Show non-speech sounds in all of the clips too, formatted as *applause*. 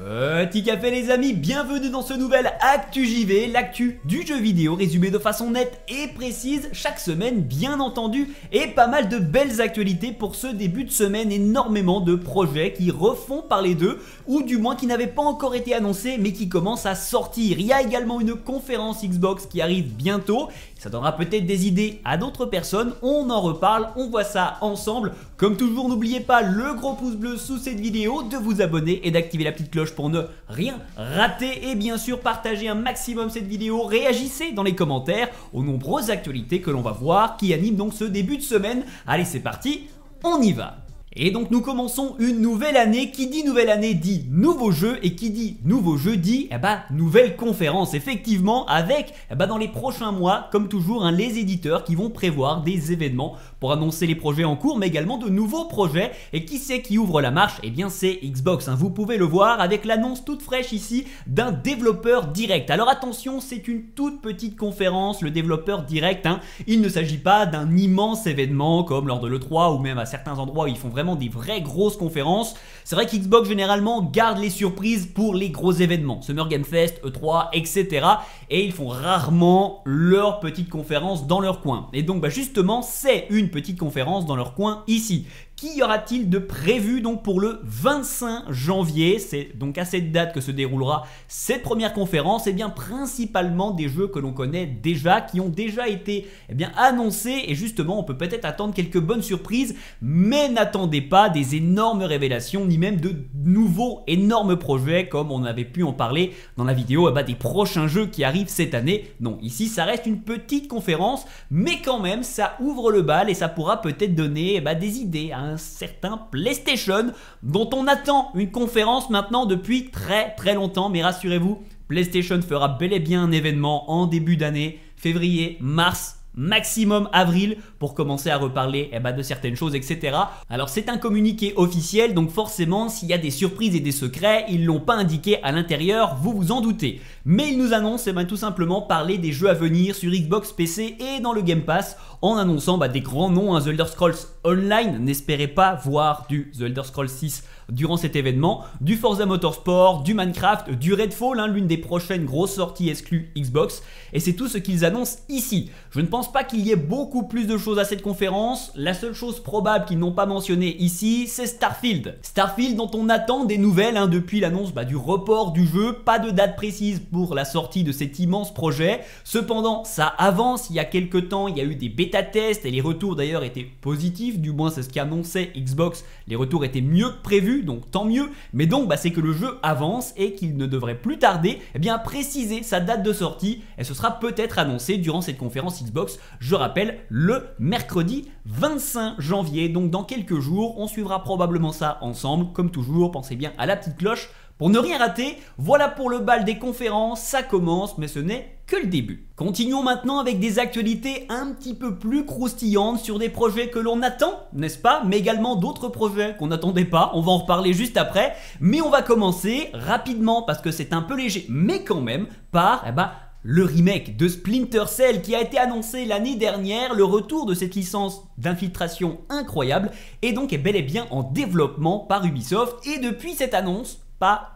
Petit café les amis, bienvenue dans ce nouvel Actu JV, l'actu du jeu vidéo résumé de façon nette et précise chaque semaine bien entendu et pas mal de belles actualités pour ce début de semaine, énormément de projets qui refont parler d'eux ou du moins qui n'avaient pas encore été annoncés mais qui commencent à sortir. Il y a également une conférence Xbox qui arrive bientôt ça donnera peut-être des idées à d'autres personnes. On en reparle, on voit ça ensemble. Comme toujours, n'oubliez pas le gros pouce bleu sous cette vidéo, de vous abonner et d'activer la petite cloche pour ne rien rater. Et bien sûr, partagez un maximum cette vidéo, réagissez dans les commentaires aux nombreuses actualités que l'on va voir qui animent donc ce début de semaine. Allez, c'est parti, on y va et donc nous commençons une nouvelle année. Qui dit nouvelle année dit nouveau jeu et qui dit nouveau jeu dit eh ben, nouvelle conférence. Effectivement, avec eh ben, dans les prochains mois, comme toujours, hein, les éditeurs qui vont prévoir des événements pour annoncer les projets en cours, mais également de nouveaux projets. Et qui c'est qui ouvre la marche Et eh bien c'est Xbox. Hein. Vous pouvez le voir avec l'annonce toute fraîche ici d'un développeur direct. Alors attention, c'est une toute petite conférence, le développeur direct. Hein. Il ne s'agit pas d'un immense événement comme lors de l'E3 ou même à certains endroits ils font vraiment des vraies grosses conférences. C'est vrai qu'Xbox généralement garde les surprises pour les gros événements, Summer Game Fest, E3, etc. Et ils font rarement leur petite conférence dans leur coin. Et donc bah justement, c'est une petite conférence dans leur coin ici Qu'y aura-t-il de prévu donc pour le 25 janvier C'est donc à cette date que se déroulera cette première conférence, et eh bien principalement des jeux que l'on connaît déjà, qui ont déjà été eh bien, annoncés, et justement on peut peut-être attendre quelques bonnes surprises, mais n'attendez pas des énormes révélations, ni même de nouveaux énormes projets, comme on avait pu en parler dans la vidéo eh ben, des prochains jeux qui arrivent cette année. Non, ici ça reste une petite conférence, mais quand même ça ouvre le bal et ça pourra peut-être donner ben, des idées. Hein certain PlayStation dont on attend une conférence maintenant depuis très très longtemps. Mais rassurez-vous, PlayStation fera bel et bien un événement en début d'année, février, mars maximum avril pour commencer à reparler eh ben, de certaines choses, etc. Alors c'est un communiqué officiel, donc forcément s'il y a des surprises et des secrets, ils l'ont pas indiqué à l'intérieur, vous vous en doutez. Mais ils nous annoncent eh ben, tout simplement parler des jeux à venir sur Xbox, PC et dans le Game Pass en annonçant bah, des grands noms, à hein, The Elder Scrolls Online, n'espérez pas voir du The Elder Scrolls 6 durant cet événement, du Forza Motorsport, du Minecraft, du Redfall, hein, l'une des prochaines grosses sorties exclues Xbox, et c'est tout ce qu'ils annoncent ici. Je ne pense pas qu'il y ait beaucoup plus de choses à cette conférence, la seule chose probable qu'ils n'ont pas mentionné ici, c'est Starfield. Starfield dont on attend des nouvelles hein, depuis l'annonce bah, du report du jeu, pas de date précise pour la sortie de cet immense projet, cependant ça avance, il y a quelques temps il y a eu des bêta tests et les retours d'ailleurs étaient positifs, du moins c'est ce qu'annonçait Xbox, les retours étaient mieux que prévu, donc tant mieux. Mais donc, bah, c'est que le jeu avance et qu'il ne devrait plus tarder eh bien, préciser sa date de sortie. Et ce sera peut-être annoncé durant cette conférence Xbox, je rappelle, le mercredi 25 janvier. Donc, dans quelques jours, on suivra probablement ça ensemble. Comme toujours, pensez bien à la petite cloche pour ne rien rater, voilà pour le bal des conférences, ça commence, mais ce n'est que le début. Continuons maintenant avec des actualités un petit peu plus croustillantes sur des projets que l'on attend, n'est-ce pas Mais également d'autres projets qu'on n'attendait pas, on va en reparler juste après. Mais on va commencer rapidement, parce que c'est un peu léger, mais quand même, par eh ben, le remake de Splinter Cell qui a été annoncé l'année dernière, le retour de cette licence d'infiltration incroyable Et donc est bel et bien en développement par Ubisoft et depuis cette annonce,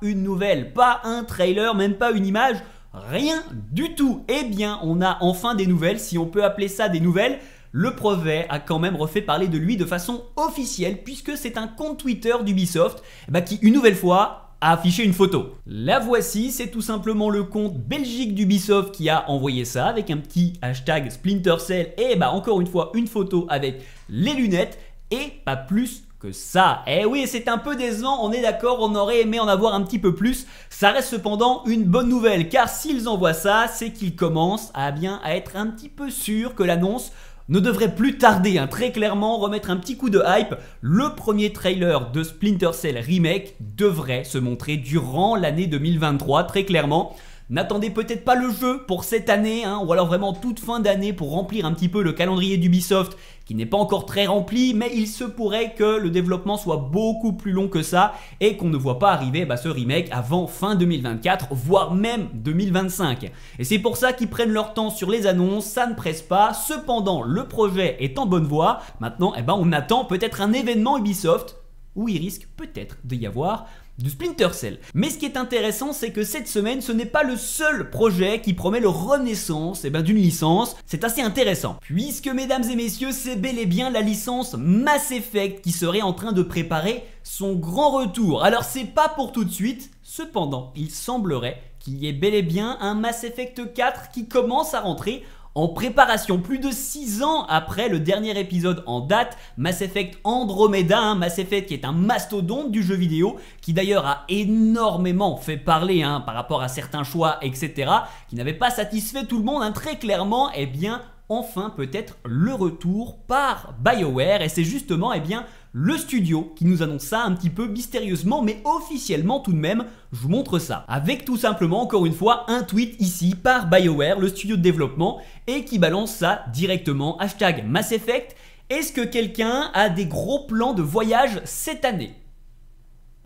une nouvelle, pas un trailer, même pas une image, rien du tout. et eh bien, on a enfin des nouvelles, si on peut appeler ça des nouvelles. Le brevet a quand même refait parler de lui de façon officielle puisque c'est un compte Twitter d'Ubisoft eh ben, qui une nouvelle fois a affiché une photo. La voici, c'est tout simplement le compte Belgique d'Ubisoft qui a envoyé ça avec un petit hashtag Splinter Cell et bah encore une fois une photo avec les lunettes et pas plus que ça. Eh oui, c'est un peu décevant, on est d'accord, on aurait aimé en avoir un petit peu plus. Ça reste cependant une bonne nouvelle, car s'ils envoient ça, c'est qu'ils commencent à ah bien à être un petit peu sûrs que l'annonce ne devrait plus tarder, hein. très clairement, remettre un petit coup de hype. Le premier trailer de Splinter Cell Remake devrait se montrer durant l'année 2023, très clairement. N'attendez peut-être pas le jeu pour cette année, hein, ou alors vraiment toute fin d'année pour remplir un petit peu le calendrier d'Ubisoft qui n'est pas encore très rempli, mais il se pourrait que le développement soit beaucoup plus long que ça et qu'on ne voit pas arriver bah, ce remake avant fin 2024, voire même 2025. Et c'est pour ça qu'ils prennent leur temps sur les annonces, ça ne presse pas. Cependant, le projet est en bonne voie. Maintenant, eh ben, on attend peut-être un événement Ubisoft où il risque peut-être d'y avoir du Splinter Cell. Mais ce qui est intéressant, c'est que cette semaine, ce n'est pas le seul projet qui promet le renaissance Et eh ben, d'une licence. C'est assez intéressant, puisque mesdames et messieurs, c'est bel et bien la licence Mass Effect qui serait en train de préparer son grand retour. Alors c'est pas pour tout de suite, cependant, il semblerait qu'il y ait bel et bien un Mass Effect 4 qui commence à rentrer en préparation plus de 6 ans après le dernier épisode en date, Mass Effect Andromeda, hein, Mass Effect qui est un mastodonte du jeu vidéo, qui d'ailleurs a énormément fait parler hein, par rapport à certains choix, etc., qui n'avait pas satisfait tout le monde hein. très clairement, et eh bien enfin peut-être le retour par BioWare et c'est justement eh bien le studio qui nous annonce ça un petit peu mystérieusement mais officiellement tout de même, je vous montre ça. Avec tout simplement encore une fois un tweet ici par BioWare, le studio de développement, et qui balance ça directement, hashtag Mass Effect, est-ce que quelqu'un a des gros plans de voyage cette année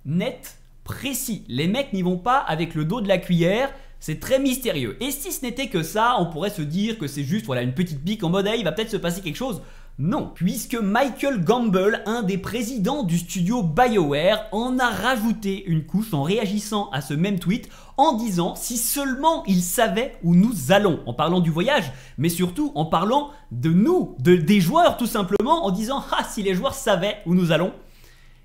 Net, précis, les mecs n'y vont pas avec le dos de la cuillère, c'est très mystérieux. Et si ce n'était que ça, on pourrait se dire que c'est juste voilà, une petite pique en mode il va peut-être se passer quelque chose non, puisque Michael Gamble, un des présidents du studio BioWare, en a rajouté une couche en réagissant à ce même tweet en disant si seulement il savait où nous allons, en parlant du voyage, mais surtout en parlant de nous, des joueurs tout simplement, en disant ah si les joueurs savaient où nous allons.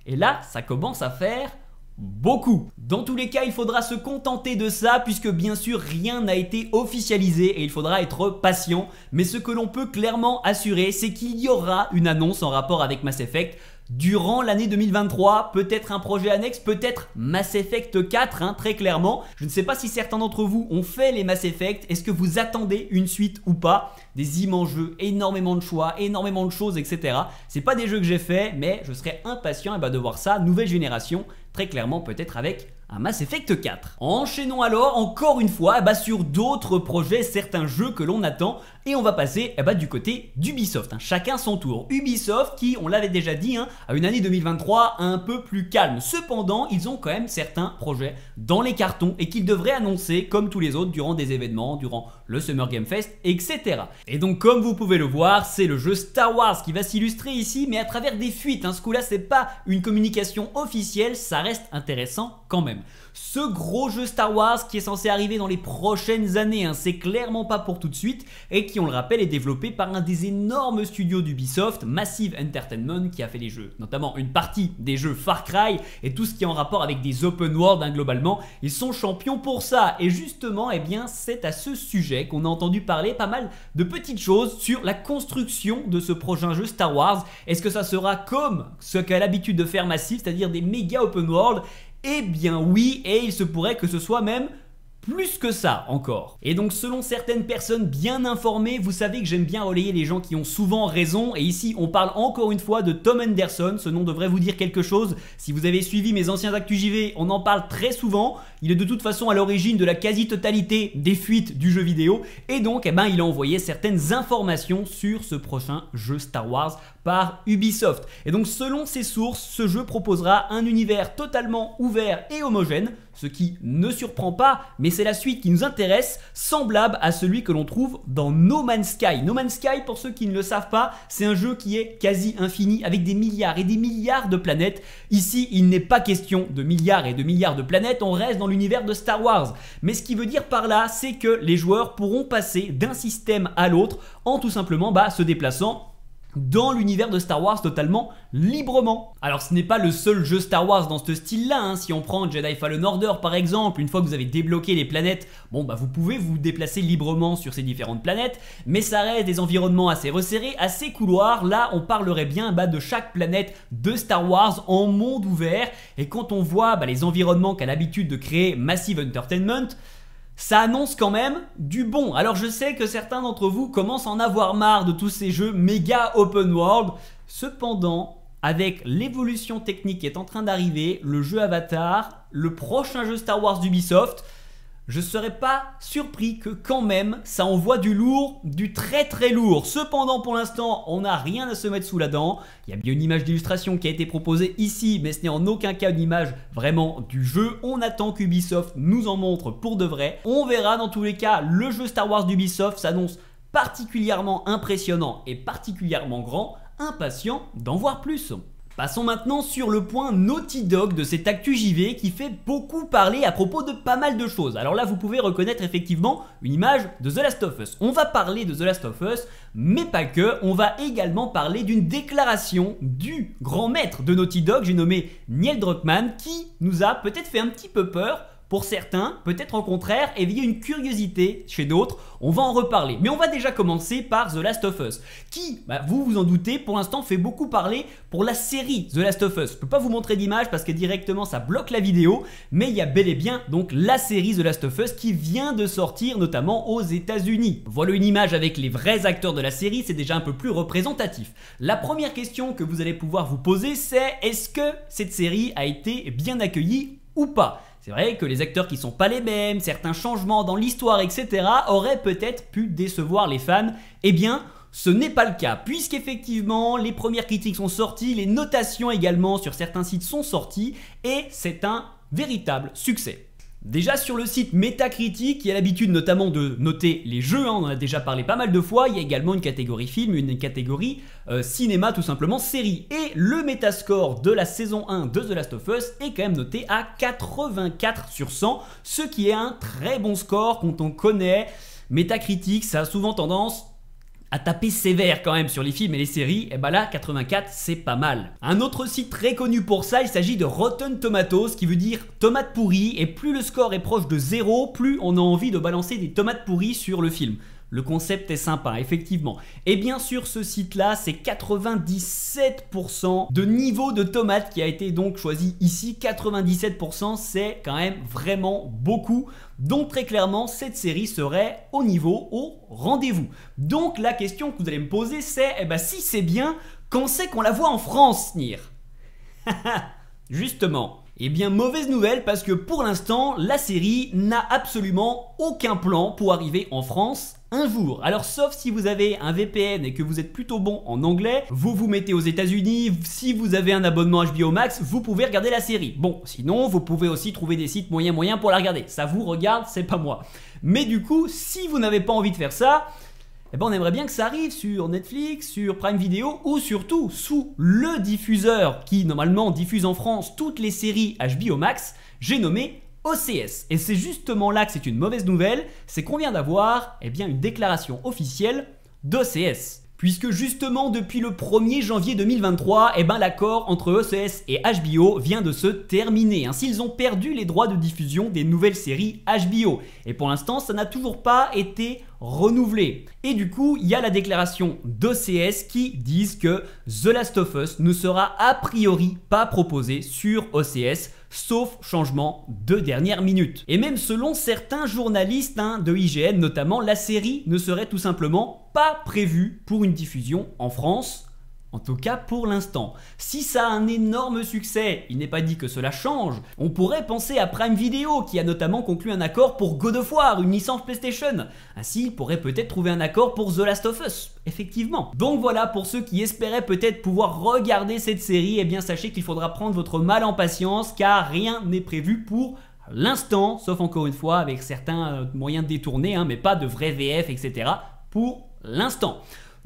Et là, ça commence à faire beaucoup. Dans tous les cas, il faudra se contenter de ça puisque bien sûr rien n'a été officialisé et il faudra être patient. Mais ce que l'on peut clairement assurer, c'est qu'il y aura une annonce en rapport avec Mass Effect durant l'année 2023, peut-être un projet annexe, peut-être Mass Effect 4, hein, très clairement. Je ne sais pas si certains d'entre vous ont fait les Mass Effect, est-ce que vous attendez une suite ou pas Des immenses jeux, énormément de choix, énormément de choses, etc. C'est pas des jeux que j'ai fait, mais je serais impatient eh ben, de voir ça, nouvelle génération, très clairement peut-être avec à Mass Effect 4. Enchaînons alors encore une fois eh ben, sur d'autres projets, certains jeux que l'on attend et on va passer eh ben, du côté d'Ubisoft, hein. chacun son tour. Ubisoft qui, on l'avait déjà dit, hein, a une année 2023 un peu plus calme. Cependant, ils ont quand même certains projets dans les cartons et qu'ils devraient annoncer comme tous les autres durant des événements, durant le Summer Game Fest, etc. Et donc comme vous pouvez le voir, c'est le jeu Star Wars qui va s'illustrer ici, mais à travers des fuites. Hein. Ce coup-là, c'est pas une communication officielle, ça reste intéressant quand même. Ce gros jeu Star Wars qui est censé arriver dans les prochaines années, hein, c'est clairement pas pour tout de suite, et qui, on le rappelle, est développé par un des énormes studios d'Ubisoft, Massive Entertainment, qui a fait les jeux, notamment une partie des jeux Far Cry et tout ce qui est en rapport avec des open world hein, globalement. Ils sont champions pour ça, et justement, eh bien, c'est à ce sujet qu'on a entendu parler pas mal de petites choses sur la construction de ce prochain jeu Star Wars. Est-ce que ça sera comme ce qu'a l'habitude de faire Massive, c'est-à-dire des méga open world eh bien oui, et il se pourrait que ce soit même plus que ça encore. Et donc selon certaines personnes bien informées, vous savez que j'aime bien relayer les gens qui ont souvent raison, et ici on parle encore une fois de Tom Henderson, ce nom devrait vous dire quelque chose, si vous avez suivi mes anciens Actus JV, on en parle très souvent, il est de toute façon à l'origine de la quasi-totalité des fuites du jeu vidéo, et donc eh ben, il a envoyé certaines informations sur ce prochain jeu Star Wars par Ubisoft. Et donc selon ses sources, ce jeu proposera un univers totalement ouvert et homogène, ce qui ne surprend pas, mais c'est la suite qui nous intéresse, semblable à celui que l'on trouve dans No Man's Sky. No Man's Sky, pour ceux qui ne le savent pas, c'est un jeu qui est quasi infini, avec des milliards et des milliards de planètes. Ici, il n'est pas question de milliards et de milliards de planètes, on reste dans l'univers de Star Wars. Mais ce qui veut dire par là, c'est que les joueurs pourront passer d'un système à l'autre en tout simplement bah, se déplaçant dans l'univers de Star Wars totalement librement. Alors ce n'est pas le seul jeu Star Wars dans ce style-là, hein. si on prend Jedi Fallen Order par exemple, une fois que vous avez débloqué les planètes, bon bah, vous pouvez vous déplacer librement sur ces différentes planètes, mais ça reste des environnements assez resserrés, assez couloirs, là on parlerait bien bah, de chaque planète de Star Wars en monde ouvert, et quand on voit bah, les environnements qu'a l'habitude de créer Massive Entertainment, ça annonce quand même du bon. Alors je sais que certains d'entre vous commencent à en avoir marre de tous ces jeux méga open world. Cependant, avec l'évolution technique qui est en train d'arriver, le jeu Avatar, le prochain jeu Star Wars d'Ubisoft, je ne serais pas surpris que quand même ça envoie du lourd, du très très lourd. Cependant pour l'instant on n'a rien à se mettre sous la dent. Il y a bien une image d'illustration qui a été proposée ici mais ce n'est en aucun cas une image vraiment du jeu. On attend qu'Ubisoft nous en montre pour de vrai. On verra dans tous les cas le jeu Star Wars d'Ubisoft s'annonce particulièrement impressionnant et particulièrement grand. Impatient d'en voir plus. Passons maintenant sur le point Naughty Dog de cet actu JV qui fait beaucoup parler à propos de pas mal de choses. Alors là, vous pouvez reconnaître effectivement une image de The Last of Us. On va parler de The Last of Us, mais pas que. On va également parler d'une déclaration du grand maître de Naughty Dog, j'ai nommé Neil Druckmann, qui nous a peut-être fait un petit peu peur pour certains, peut-être au contraire éveiller une curiosité chez d'autres, on va en reparler. Mais on va déjà commencer par The Last of Us, qui, bah, vous vous en doutez, pour l'instant fait beaucoup parler pour la série The Last of Us. Je peux pas vous montrer d'image parce que directement ça bloque la vidéo, mais il y a bel et bien donc la série The Last of Us qui vient de sortir notamment aux États-Unis. Voilà une image avec les vrais acteurs de la série, c'est déjà un peu plus représentatif. La première question que vous allez pouvoir vous poser, c'est est-ce que cette série a été bien accueillie ou pas c'est vrai que les acteurs qui sont pas les mêmes, certains changements dans l'histoire, etc., auraient peut-être pu décevoir les fans. Eh bien, ce n'est pas le cas, puisqu'effectivement, les premières critiques sont sorties, les notations également sur certains sites sont sorties, et c'est un véritable succès. Déjà sur le site Metacritic, il a l'habitude notamment de noter les jeux, hein, on en a déjà parlé pas mal de fois, il y a également une catégorie film, une catégorie euh, cinéma tout simplement, série. Et le Metascore de la saison 1 de The Last of Us est quand même noté à 84 sur 100, ce qui est un très bon score quand on connaît Metacritic, ça a souvent tendance à taper sévère quand même sur les films et les séries, et eh bah ben là 84 c'est pas mal. Un autre site très connu pour ça, il s'agit de Rotten Tomatoes qui veut dire tomate pourries et plus le score est proche de zéro, plus on a envie de balancer des tomates pourries sur le film. Le concept est sympa, effectivement. Et bien sûr, ce site-là, c'est 97% de niveau de tomate qui a été donc choisi ici. 97%, c'est quand même vraiment beaucoup. Donc très clairement, cette série serait au niveau, au rendez-vous. Donc la question que vous allez me poser, c'est, eh ben si c'est bien, quand c'est qu'on la voit en France, Nir *laughs* Justement. et eh bien, mauvaise nouvelle parce que pour l'instant, la série n'a absolument aucun plan pour arriver en France un jour. Alors sauf si vous avez un VPN et que vous êtes plutôt bon en anglais, vous vous mettez aux États-Unis, si vous avez un abonnement HBO Max, vous pouvez regarder la série. Bon, sinon, vous pouvez aussi trouver des sites moyens moyens pour la regarder. Ça vous regarde, c'est pas moi. Mais du coup, si vous n'avez pas envie de faire ça, eh ben on aimerait bien que ça arrive sur Netflix, sur Prime Video ou surtout sous le diffuseur qui normalement diffuse en France toutes les séries HBO Max, j'ai nommé OCS. Et c'est justement là que c'est une mauvaise nouvelle, c'est qu'on vient d'avoir eh bien, une déclaration officielle d'OCS. Puisque justement depuis le 1er janvier 2023, eh ben, l'accord entre OCS et HBO vient de se terminer. Ainsi, hein. ils ont perdu les droits de diffusion des nouvelles séries HBO. Et pour l'instant, ça n'a toujours pas été renouvelé. Et du coup, il y a la déclaration d'OCS qui disent que The Last of Us ne sera a priori pas proposé sur OCS sauf changement de dernière minute. Et même selon certains journalistes hein, de IGN notamment, la série ne serait tout simplement pas prévue pour une diffusion en France en tout cas pour l'instant. Si ça a un énorme succès, il n'est pas dit que cela change, on pourrait penser à Prime Video qui a notamment conclu un accord pour God of War, une licence PlayStation. Ainsi, il pourrait peut-être trouver un accord pour The Last of Us, effectivement. Donc voilà, pour ceux qui espéraient peut-être pouvoir regarder cette série, eh bien sachez qu'il faudra prendre votre mal en patience car rien n'est prévu pour l'instant, sauf encore une fois avec certains euh, moyens détournés, hein, mais pas de vrai VF, etc. pour l'instant.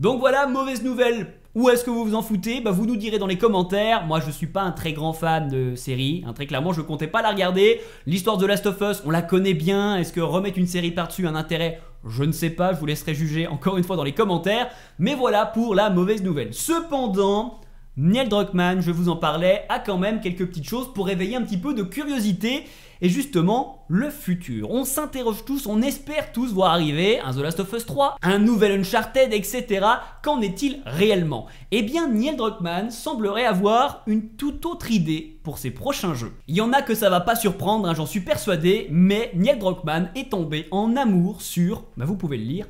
Donc voilà, mauvaise nouvelle ou est-ce que vous vous en foutez bah Vous nous direz dans les commentaires. Moi, je suis pas un très grand fan de série. Hein. très clairement, je ne comptais pas la regarder. L'histoire de Last of Us, on la connaît bien. Est-ce que remettre une série par-dessus un intérêt je ne sais pas, je vous laisserai juger encore une fois dans les commentaires. Mais voilà pour la mauvaise nouvelle. Cependant, Neil Druckmann, je vous en parlais, a quand même quelques petites choses pour réveiller un petit peu de curiosité et justement le futur. On s'interroge tous, on espère tous voir arriver un The Last of Us 3, un nouvel Uncharted, etc. Qu'en est-il réellement Eh bien, Neil Druckmann semblerait avoir une toute autre idée pour ses prochains jeux. Il y en a que ça va pas surprendre, hein, j'en suis persuadé, mais Neil Druckmann est tombé en amour sur, bah vous pouvez le lire,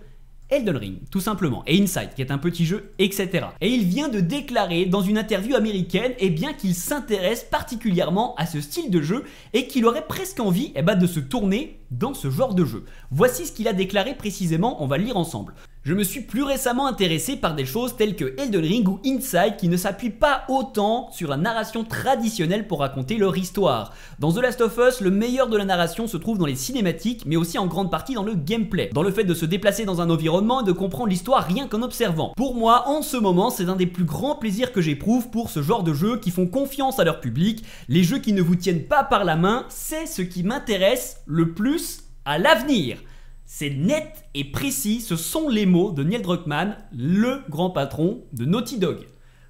Elden Ring, tout simplement, et Inside, qui est un petit jeu, etc. Et il vient de déclarer dans une interview américaine et eh bien, qu'il s'intéresse particulièrement à ce style de jeu et qu'il aurait presque envie eh ben, de se tourner dans ce genre de jeu. Voici ce qu'il a déclaré précisément, on va le lire ensemble. Je me suis plus récemment intéressé par des choses telles que Elden Ring ou Inside qui ne s'appuient pas autant sur la narration traditionnelle pour raconter leur histoire. Dans The Last of Us, le meilleur de la narration se trouve dans les cinématiques mais aussi en grande partie dans le gameplay, dans le fait de se déplacer dans un environnement et de comprendre l'histoire rien qu'en observant. Pour moi, en ce moment, c'est un des plus grands plaisirs que j'éprouve pour ce genre de jeux qui font confiance à leur public. Les jeux qui ne vous tiennent pas par la main, c'est ce qui m'intéresse le plus à l'avenir. C'est net et précis, ce sont les mots de Neil Druckmann, le grand patron de Naughty Dog.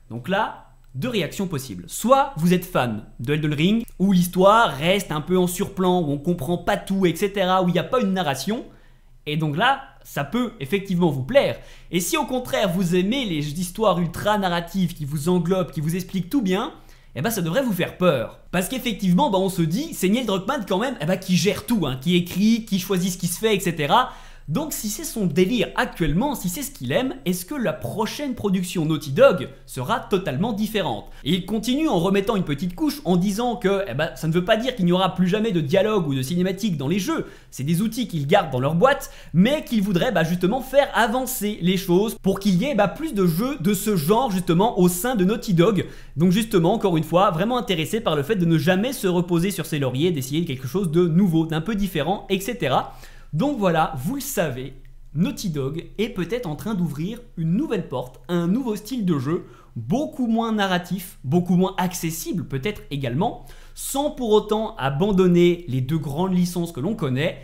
Donc là, deux réactions possibles. Soit vous êtes fan de Elden Ring, où l'histoire reste un peu en surplan, où on comprend pas tout, etc., où il n'y a pas une narration, et donc là, ça peut effectivement vous plaire. Et si au contraire vous aimez les histoires ultra narratives qui vous englobent, qui vous expliquent tout bien, et eh ben ça devrait vous faire peur. Parce qu'effectivement, bah, on se dit, c'est Neil Druckmann quand même, eh ben, qui gère tout, hein, qui écrit, qui choisit ce qui se fait, etc. Donc si c'est son délire actuellement, si c'est ce qu'il aime, est-ce que la prochaine production Naughty Dog sera totalement différente Et il continue en remettant une petite couche en disant que eh ben, ça ne veut pas dire qu'il n'y aura plus jamais de dialogue ou de cinématique dans les jeux, c'est des outils qu'ils gardent dans leur boîte, mais qu'ils voudraient bah, justement faire avancer les choses pour qu'il y ait bah, plus de jeux de ce genre justement au sein de Naughty Dog. Donc justement, encore une fois, vraiment intéressé par le fait de ne jamais se reposer sur ses lauriers, d'essayer quelque chose de nouveau, d'un peu différent, etc. Donc voilà, vous le savez, Naughty Dog est peut-être en train d'ouvrir une nouvelle porte un nouveau style de jeu, beaucoup moins narratif, beaucoup moins accessible peut-être également, sans pour autant abandonner les deux grandes licences que l'on connaît,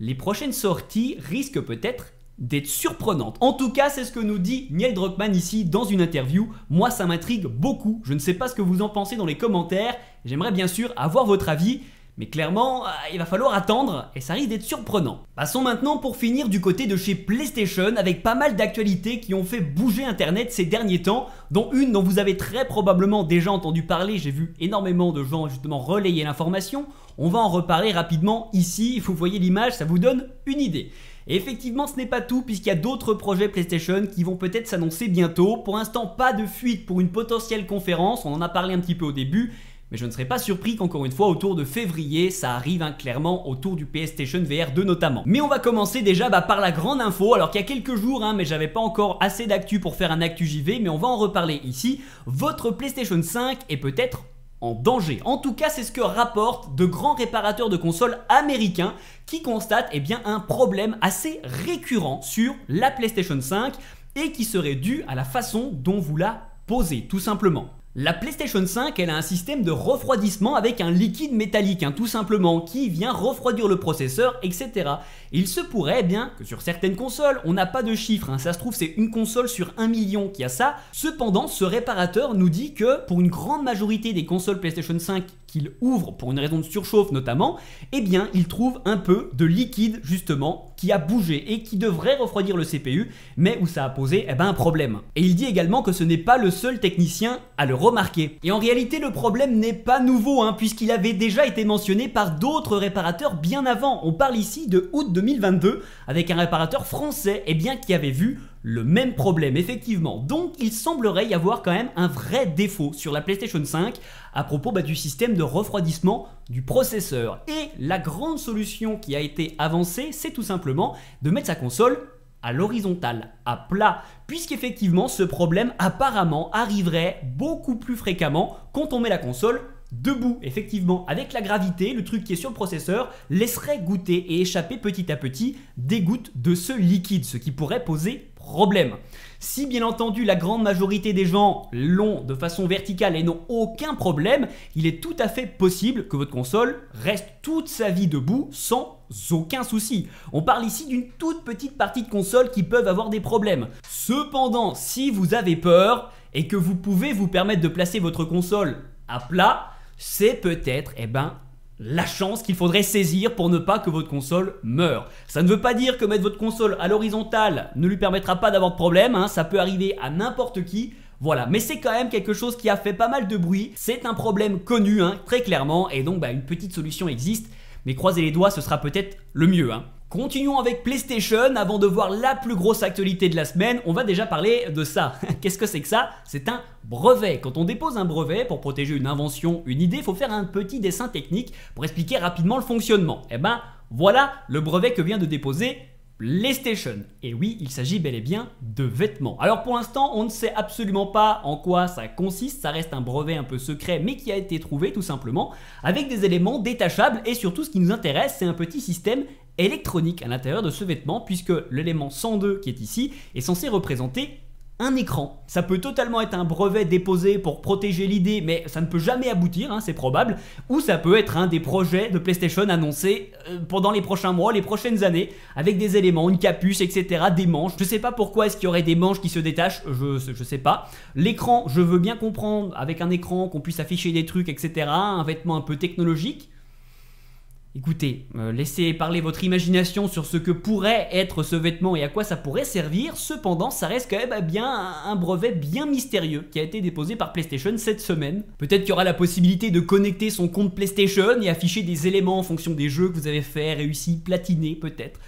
les prochaines sorties risquent peut-être d'être surprenantes. En tout cas, c'est ce que nous dit Neil Druckmann ici dans une interview. Moi, ça m'intrigue beaucoup. Je ne sais pas ce que vous en pensez dans les commentaires. J'aimerais bien sûr avoir votre avis. Mais clairement, euh, il va falloir attendre et ça risque d'être surprenant. Passons maintenant pour finir du côté de chez PlayStation avec pas mal d'actualités qui ont fait bouger Internet ces derniers temps, dont une dont vous avez très probablement déjà entendu parler, j'ai vu énormément de gens justement relayer l'information, on va en reparler rapidement ici, vous voyez l'image, ça vous donne une idée. effectivement, ce n'est pas tout puisqu'il y a d'autres projets PlayStation qui vont peut-être s'annoncer bientôt. Pour l'instant, pas de fuite pour une potentielle conférence, on en a parlé un petit peu au début, mais je ne serais pas surpris qu'encore une fois autour de février, ça arrive hein, clairement autour du PlayStation VR 2 notamment. Mais on va commencer déjà bah, par la grande info, alors qu'il y a quelques jours, mais hein, mais j'avais pas encore assez d'actu pour faire un actu JV, mais on va en reparler ici. Votre PlayStation 5 est peut-être en danger. En tout cas, c'est ce que rapportent de grands réparateurs de consoles américains qui constatent eh bien, un problème assez récurrent sur la PlayStation 5 et qui serait dû à la façon dont vous la posez, tout simplement. La PlayStation 5, elle a un système de refroidissement avec un liquide métallique, hein, tout simplement, qui vient refroidir le processeur, etc. Il se pourrait eh bien que sur certaines consoles, on n'a pas de chiffres, hein. ça se trouve c'est une console sur un million qui a ça. Cependant, ce réparateur nous dit que pour une grande majorité des consoles PlayStation 5 qu'il ouvre pour une raison de surchauffe notamment, eh bien il trouve un peu de liquide justement qui a bougé et qui devrait refroidir le CPU, mais où ça a posé eh ben, un problème. Et il dit également que ce n'est pas le seul technicien à le remarquer. Et en réalité le problème n'est pas nouveau hein, puisqu'il avait déjà été mentionné par d'autres réparateurs bien avant. On parle ici de août 2022 avec un réparateur français eh bien, qui avait vu le même problème, effectivement. Donc il semblerait y avoir quand même un vrai défaut sur la PlayStation 5 à propos bah, du système de refroidissement du processeur. Et la grande solution qui a été avancée, c'est tout simplement de mettre sa console à l'horizontale, à plat, puisqu'effectivement ce problème apparemment arriverait beaucoup plus fréquemment quand on met la console debout. Effectivement, avec la gravité, le truc qui est sur le processeur laisserait goûter et échapper petit à petit des gouttes de ce liquide, ce qui pourrait poser problème. Si bien entendu la grande majorité des gens l'ont de façon verticale et n'ont aucun problème, il est tout à fait possible que votre console reste toute sa vie debout sans aucun souci. On parle ici d'une toute petite partie de consoles qui peuvent avoir des problèmes. Cependant, si vous avez peur et que vous pouvez vous permettre de placer votre console à plat, c'est peut-être eh ben, la chance qu'il faudrait saisir pour ne pas que votre console meure. Ça ne veut pas dire que mettre votre console à l'horizontale ne lui permettra pas d'avoir de problème, hein. ça peut arriver à n'importe qui, voilà, mais c'est quand même quelque chose qui a fait pas mal de bruit, c'est un problème connu, hein, très clairement, et donc bah, une petite solution existe, mais croiser les doigts, ce sera peut-être le mieux. Hein. Continuons avec PlayStation avant de voir la plus grosse actualité de la semaine. On va déjà parler de ça. *laughs* Qu'est-ce que c'est que ça C'est un brevet. Quand on dépose un brevet pour protéger une invention, une idée, il faut faire un petit dessin technique pour expliquer rapidement le fonctionnement. Et eh ben voilà le brevet que vient de déposer PlayStation. Et oui, il s'agit bel et bien de vêtements. Alors pour l'instant, on ne sait absolument pas en quoi ça consiste, ça reste un brevet un peu secret, mais qui a été trouvé tout simplement, avec des éléments détachables, et surtout ce qui nous intéresse, c'est un petit système électronique à l'intérieur de ce vêtement, puisque l'élément 102 qui est ici est censé représenter un écran. Ça peut totalement être un brevet déposé pour protéger l'idée, mais ça ne peut jamais aboutir, hein, c'est probable, ou ça peut être un des projets de PlayStation annoncés euh, pendant les prochains mois, les prochaines années, avec des éléments, une capuche, etc., des manches. Je sais pas pourquoi est-ce qu'il y aurait des manches qui se détachent, je, je sais pas. L'écran, je veux bien comprendre, avec un écran qu'on puisse afficher des trucs, etc., un vêtement un peu technologique, Écoutez, euh, laissez parler votre imagination sur ce que pourrait être ce vêtement et à quoi ça pourrait servir. Cependant, ça reste quand même bien un, brevet bien mystérieux qui a été déposé par PlayStation cette semaine. Peut-être qu'il y aura la possibilité de connecter son compte PlayStation et afficher des éléments en fonction des jeux que vous avez fait, réussi, platiné peut-être.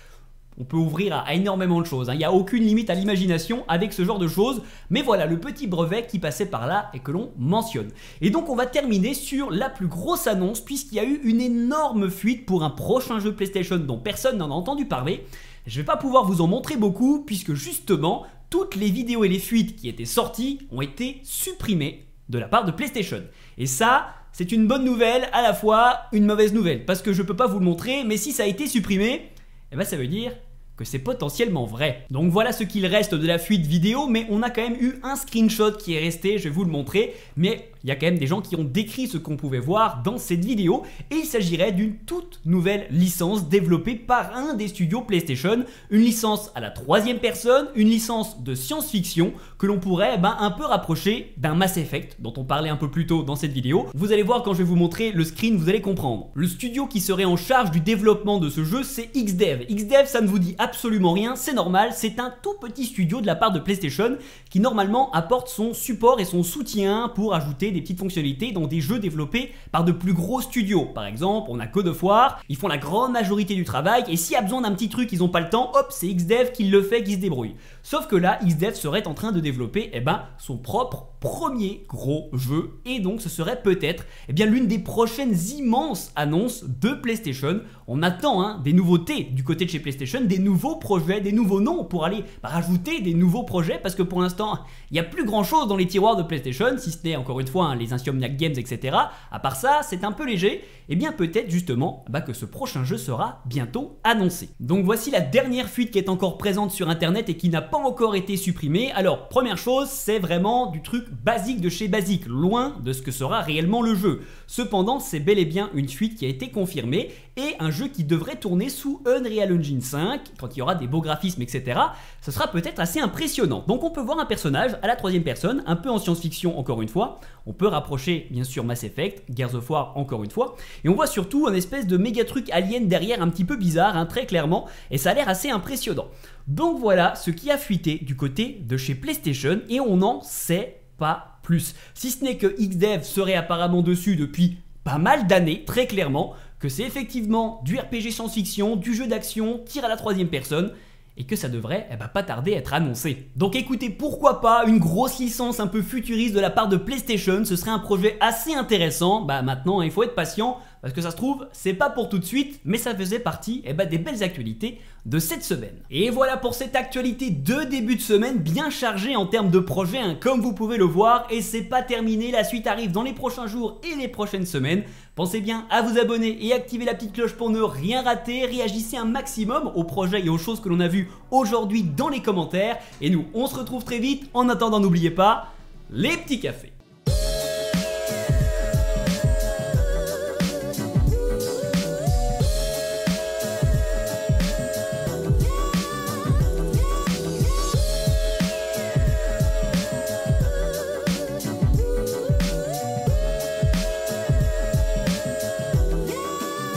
On peut ouvrir à, énormément de choses. Hein. Il n'y a aucune limite à l'imagination avec ce genre de choses. Mais voilà le petit brevet qui passait par là et que l'on mentionne. Et donc on va terminer sur la plus grosse annonce puisqu'il y a eu une énorme fuite pour un prochain jeu PlayStation dont personne n'en a entendu parler. Je ne vais pas pouvoir vous en montrer beaucoup puisque justement toutes les vidéos et les fuites qui étaient sorties ont été supprimées de la part de PlayStation. Et ça, c'est une bonne nouvelle, à la fois une mauvaise nouvelle, parce que je peux pas vous le montrer, mais si ça a été supprimé, eh ben ça veut dire que c'est potentiellement vrai. Donc voilà ce qu'il reste de la fuite vidéo, mais on a quand même eu un screenshot qui est resté, je vais vous le montrer, mais il y a quand même des gens qui ont décrit ce qu'on pouvait voir dans cette vidéo, et il s'agirait d'une toute nouvelle licence développée par un des studios PlayStation, une licence à la troisième personne, une licence de science-fiction que l'on pourrait eh ben, un peu rapprocher d'un Mass Effect dont on parlait un peu plus tôt dans cette vidéo. Vous allez voir quand je vais vous montrer le screen, vous allez comprendre. Le studio qui serait en charge du développement de ce jeu, c'est XDev. XDev, ça ne vous dit absolument rien, c'est normal, c'est un tout petit studio de la part de PlayStation qui normalement apporte son support et son soutien pour ajouter des petites fonctionnalités dans des jeux développés par de plus gros studios. Par exemple, on a que de foire, ils font la grande majorité du travail et s'il a besoin d'un petit truc, ils n'ont pas le temps, hop, c'est XDev qui le fait, qui se débrouille. Sauf que là, XDev serait en train de développer eh ben, son propre premier gros jeu et donc ce serait peut-être eh bien l'une des prochaines immenses annonces de PlayStation. On attend hein, des nouveautés du côté de chez PlayStation, des nouveaux projets, des nouveaux noms pour aller rajouter des nouveaux projets parce que pour l'instant il n'y a plus grand chose dans les tiroirs de PlayStation si ce n'est encore une fois hein, les Insomniac Games etc. À part ça c'est un peu léger. Et eh bien peut-être justement bah, que ce prochain jeu sera bientôt annoncé. Donc voici la dernière fuite qui est encore présente sur internet et qui n'a pas encore été supprimée. Alors première chose c'est vraiment du truc basique de chez basique, loin de ce que sera réellement le jeu. Cependant, c'est bel et bien une fuite qui a été confirmée et un jeu qui devrait tourner sous Unreal Engine 5, quand il y aura des beaux graphismes, etc. Ce sera peut-être assez impressionnant. Donc on peut voir un personnage à la troisième personne, un peu en science-fiction encore une fois. On peut rapprocher bien sûr Mass Effect, Gears of War encore une fois. Et on voit surtout un espèce de méga truc alien derrière un petit peu bizarre, hein, très clairement. Et ça a l'air assez impressionnant. Donc voilà ce qui a fuité du côté de chez PlayStation et on en sait pas plus. Si ce n'est que XDev serait apparemment dessus depuis pas mal d'années, très clairement, que c'est effectivement du RPG science-fiction, du jeu d'action, tir à la troisième personne, et que ça devrait eh ben, pas tarder à être annoncé. Donc écoutez, pourquoi pas une grosse licence un peu futuriste de la part de PlayStation, ce serait un projet assez intéressant, bah maintenant hein, il faut être patient, parce que ça se trouve, c'est pas pour tout de suite, mais ça faisait partie eh ben, des belles actualités de cette semaine. Et voilà pour cette actualité de début de semaine bien chargée en termes de projets, hein. comme vous pouvez le voir. Et c'est pas terminé, la suite arrive dans les prochains jours et les prochaines semaines. Pensez bien à vous abonner et activer la petite cloche pour ne rien rater. Réagissez un maximum aux projets et aux choses que l'on a vues aujourd'hui dans les commentaires. Et nous, on se retrouve très vite. En attendant, n'oubliez pas les petits cafés.